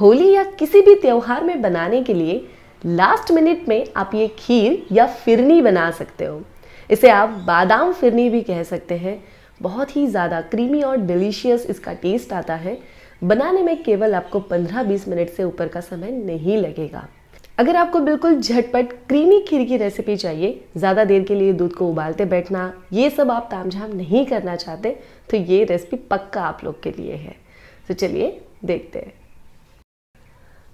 होली या किसी भी त्यौहार में बनाने के लिए लास्ट मिनट में आप ये खीर या फिरनी बना सकते हो इसे आप बादाम फिरनी भी कह सकते हैं बहुत ही ज़्यादा क्रीमी और डिलीशियस इसका टेस्ट आता है बनाने में केवल आपको 15-20 मिनट से ऊपर का समय नहीं लगेगा अगर आपको बिल्कुल झटपट क्रीमी खीर की रेसिपी चाहिए ज़्यादा देर के लिए दूध को उबालते बैठना ये सब आप तामझाम नहीं करना चाहते तो ये रेसिपी पक्का आप लोग के लिए है तो चलिए देखते हैं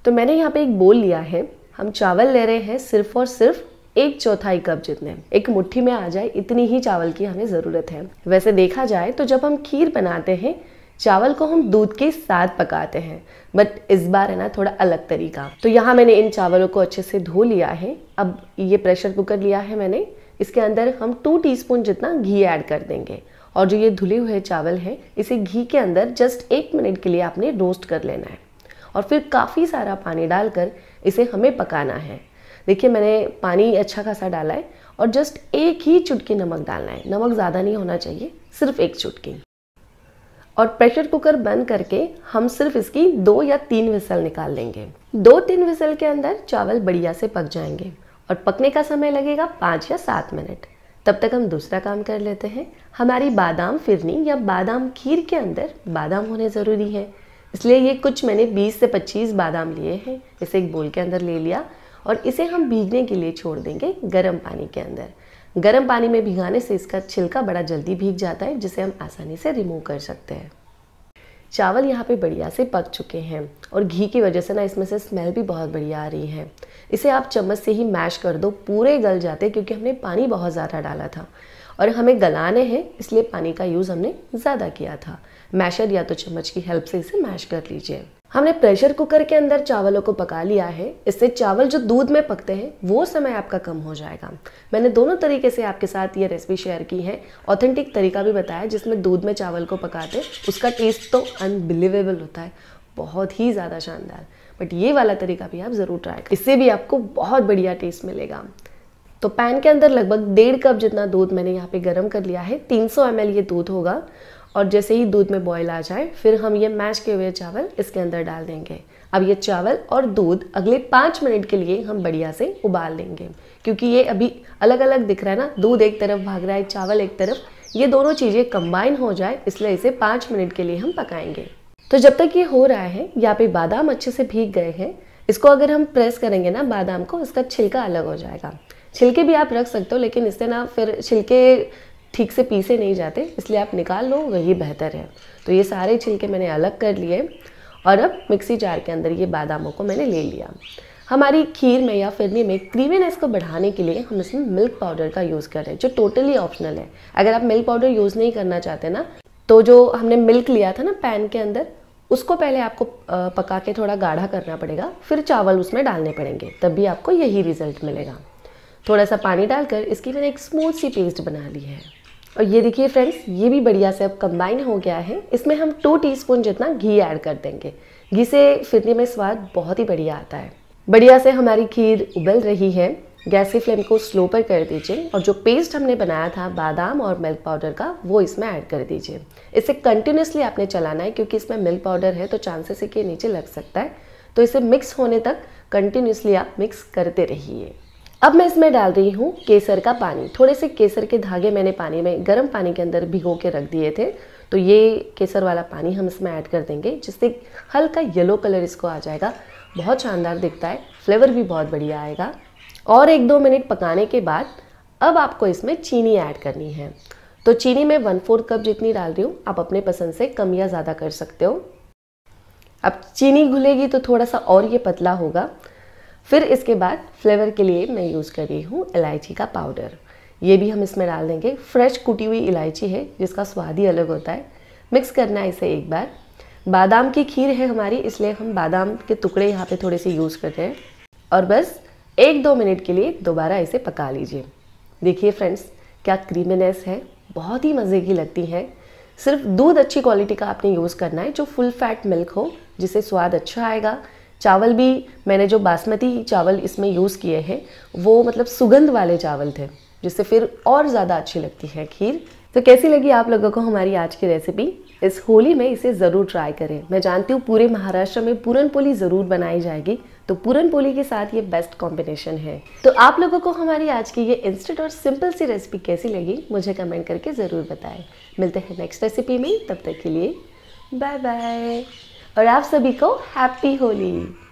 तो मैंने यहाँ पे एक बोल लिया है हम चावल ले रहे हैं सिर्फ और सिर्फ एक चौथाई कप जितने एक मुट्ठी में आ जाए इतनी ही चावल की हमें ज़रूरत है वैसे देखा जाए तो जब हम खीर बनाते हैं चावल को हम दूध के साथ पकाते हैं बट इस बार है ना थोड़ा अलग तरीका तो यहाँ मैंने इन चावलों को अच्छे से धो लिया है अब ये प्रेशर कुकर लिया है मैंने इसके अंदर हम टू टी जितना घी ऐड कर देंगे और जो ये धुले हुए चावल हैं इसे घी के अंदर जस्ट एक मिनट के लिए आपने रोस्ट कर लेना है और फिर काफ़ी सारा पानी डालकर इसे हमें पकाना है देखिए मैंने पानी अच्छा खासा डाला है और जस्ट एक ही चुटकी नमक डालना है नमक ज़्यादा नहीं होना चाहिए सिर्फ एक चुटकी और प्रेशर कुकर बंद करके हम सिर्फ इसकी दो या तीन विसल निकाल लेंगे दो तीन विसल के अंदर चावल बढ़िया से पक जाएंगे और पकने का समय लगेगा पाँच या सात मिनट तब तक हम दूसरा काम कर लेते हैं हमारी बादाम फिरनी या बादाम खीर के अंदर बादाम होने ज़रूरी है इसलिए ये कुछ मैंने 20 से 25 बादाम लिए हैं इसे एक बोल के अंदर ले लिया और इसे हम भीगने के लिए छोड़ देंगे गर्म पानी के अंदर गर्म पानी में भिगाने से इसका छिलका बड़ा जल्दी भीग जाता है जिसे हम आसानी से रिमूव कर सकते हैं चावल यहाँ पे बढ़िया से पक चुके हैं और घी की वजह से ना इसमें से स्मेल भी बहुत बढ़िया आ रही है इसे आप चम्मच से ही मैश कर दो पूरे गल जाते क्योंकि हमने पानी बहुत ज़्यादा डाला था और हमें गलाने हैं इसलिए पानी का यूज़ हमने ज़्यादा किया था मैशर या तो चम्मच की हेल्प से इसे मैश कर लीजिए हमने प्रेशर कुकर के अंदर चावलों को पका लिया है इससे चावल जो दूध में पकते हैं वो समय आपका कम हो जाएगा मैंने दोनों तरीके से आपके साथ ये रेसिपी शेयर की है ऑथेंटिक तरीका भी बताया जिसमें दूध में चावल को पकाते उसका टेस्ट तो अनबिलीवेबल होता है बहुत ही ज़्यादा शानदार बट ये वाला तरीका भी आप ज़रूर ट्राई इससे भी आपको बहुत बढ़िया टेस्ट मिलेगा तो पैन के अंदर लगभग डेढ़ कप जितना दूध मैंने यहाँ पे गरम कर लिया है 300 सौ ये दूध होगा और जैसे ही दूध में बॉयल आ जाए फिर हम ये मैश किए हुए चावल इसके अंदर डाल देंगे अब ये चावल और दूध अगले पाँच मिनट के लिए हम बढ़िया से उबाल लेंगे क्योंकि ये अभी अलग अलग दिख रहा है ना दूध एक तरफ भाग रहा है चावल एक तरफ ये दोनों चीज़ें कंबाइन हो जाए इसलिए इसे पाँच मिनट के लिए हम पकाएंगे तो जब तक ये हो रहा है यहाँ पे बादाम अच्छे से भीग गए हैं इसको अगर हम प्रेस करेंगे ना बादाम को इसका छिलका अलग हो जाएगा छिलके भी आप रख सकते हो लेकिन इससे ना फिर छिलके ठीक से पीसे नहीं जाते इसलिए आप निकाल लो वही बेहतर है तो ये सारे छिलके मैंने अलग कर लिए और अब मिक्सी जार के अंदर ये बादामों को मैंने ले लिया हमारी खीर में या फिरनी में क्रीमीनेस को बढ़ाने के लिए हम इसमें मिल्क पाउडर का यूज़ कर रहे हैं जो टोटली ऑप्शनल है अगर आप मिल्क पाउडर यूज़ नहीं करना चाहते ना तो जो हमने मिल्क लिया था ना पैन के अंदर उसको पहले आपको पका के थोड़ा गाढ़ा करना पड़ेगा फिर चावल उसमें डालने पड़ेंगे तब भी आपको यही रिजल्ट मिलेगा थोड़ा सा पानी डालकर इसकी मैंने एक स्मूथ सी पेस्ट बना ली है और ये देखिए फ्रेंड्स ये भी बढ़िया से अब कंबाइन हो गया है इसमें हम टू टीस्पून जितना घी ऐड कर देंगे घी से फिरने में स्वाद बहुत ही बढ़िया आता है बढ़िया से हमारी खीर उबल रही है गैस की फ्लेम को स्लो पर कर दीजिए और जो पेस्ट हमने बनाया था बादाम और मिल्क पाउडर का वो इसमें ऐड कर दीजिए इसे कंटिन्यूसली आपने चलाना है क्योंकि इसमें मिल्क पाउडर है तो चांसेस है कि नीचे लग सकता है तो इसे मिक्स होने तक कंटिन्यूसली आप मिक्स करते रहिए अब मैं इसमें डाल रही हूँ केसर का पानी थोड़े से केसर के धागे मैंने पानी में गर्म पानी के अंदर भिगो के रख दिए थे तो ये केसर वाला पानी हम इसमें ऐड कर देंगे जिससे हल्का येलो कलर इसको आ जाएगा बहुत शानदार दिखता है फ्लेवर भी बहुत बढ़िया आएगा और एक दो मिनट पकाने के बाद अब आपको इसमें चीनी ऐड करनी है तो चीनी मैं वन फोर्थ कप जितनी डाल रही हूँ आप अपने पसंद से कम या ज़्यादा कर सकते हो अब चीनी घुलेगी तो थोड़ा सा और ये पतला होगा फिर इसके बाद फ्लेवर के लिए मैं यूज़ कर रही हूँ इलायची का पाउडर ये भी हम इसमें डाल देंगे फ्रेश कुटी हुई इलायची है जिसका स्वाद ही अलग होता है मिक्स करना है इसे एक बार बादाम की खीर है हमारी इसलिए हम बादाम के टुकड़े यहाँ पे थोड़े से यूज़ करते हैं और बस एक दो मिनट के लिए दोबारा इसे पका लीजिए देखिए फ्रेंड्स क्या क्रीमीनेस है बहुत ही मज़े की लगती है सिर्फ दूध अच्छी क्वालिटी का आपने यूज़ करना है जो फुल फैट मिल्क हो जिससे स्वाद अच्छा आएगा चावल भी मैंने जो बासमती चावल इसमें यूज़ किए हैं वो मतलब सुगंध वाले चावल थे जिससे फिर और ज़्यादा अच्छी लगती है खीर तो कैसी लगी आप लोगों को हमारी आज की रेसिपी इस होली में इसे ज़रूर ट्राई करें मैं जानती हूँ पूरे महाराष्ट्र में पूरन पोली ज़रूर बनाई जाएगी तो पूरन पोली के साथ ये बेस्ट कॉम्बिनेशन है तो आप लोगों को हमारी आज की ये इंस्टेंट और सिंपल सी रेसिपी कैसी लगी मुझे कमेंट करके ज़रूर बताएं मिलते हैं नेक्स्ट रेसिपी में तब तक के लिए बाय बाय और आप सभी को हैप्पी होली